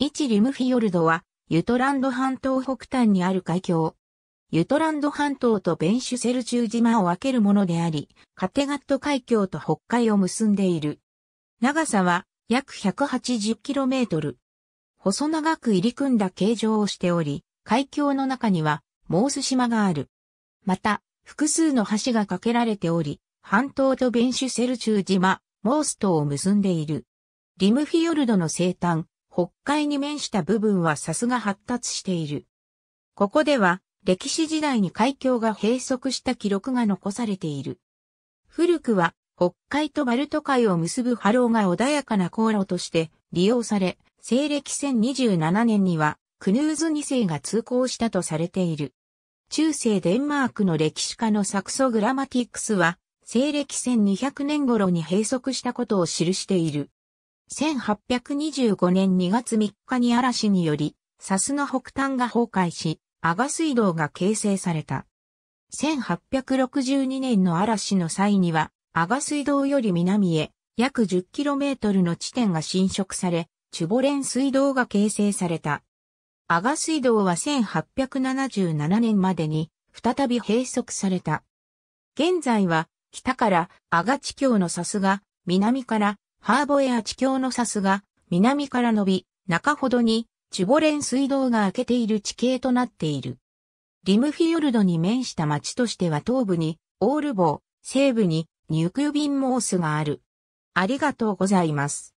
一リムフィヨルドは、ユトランド半島北端にある海峡。ユトランド半島とベンシュセル中島を分けるものであり、カテガット海峡と北海を結んでいる。長さは約 180km。細長く入り組んだ形状をしており、海峡の中にはモース島がある。また、複数の橋が架けられており、半島とベンシュセル中島、モース島を結んでいる。リムフィヨルドの西端、北海に面した部分はさすが発達している。ここでは、歴史時代に海峡が閉塞した記録が残されている。古くは、北海とバルト海を結ぶ波浪が穏やかな航路として利用され、西暦1027年には、クヌーズ2世が通行したとされている。中世デンマークの歴史家のサクソグラマティックスは、西暦1200年頃に閉塞したことを記している。1825年2月3日に嵐により、サスの北端が崩壊し、阿賀水道が形成された。1862年の嵐の際には、阿賀水道より南へ約 10km の地点が侵食され、チュボレン水道が形成された。阿賀水道は1877年までに再び閉塞された。現在は北から阿賀地境のサスが南からハーボエア地境のサスが南から伸び、中ほどにチュボレン水道が開けている地形となっている。リムフィヨルドに面した町としては東部にオールボー、西部にニュクビンモースがある。ありがとうございます。